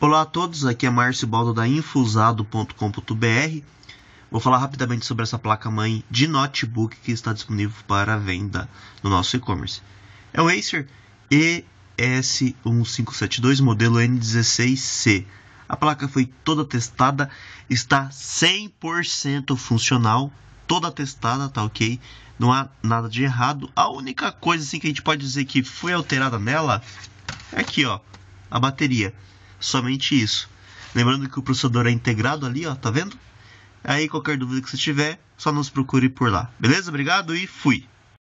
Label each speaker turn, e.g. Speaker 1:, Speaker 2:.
Speaker 1: Olá a todos, aqui é Márcio Baldo da infusado.com.br. Vou falar rapidamente sobre essa placa-mãe de notebook que está disponível para venda no nosso e-commerce. É o Acer ES1572 modelo N16C. A placa foi toda testada, está 100% funcional, toda testada, tá ok? Não há nada de errado. A única coisa assim, que a gente pode dizer que foi alterada nela é aqui, ó, a bateria somente isso. Lembrando que o processador é integrado ali, ó, tá vendo? Aí qualquer dúvida que você tiver, só nos procure por lá. Beleza? Obrigado e fui!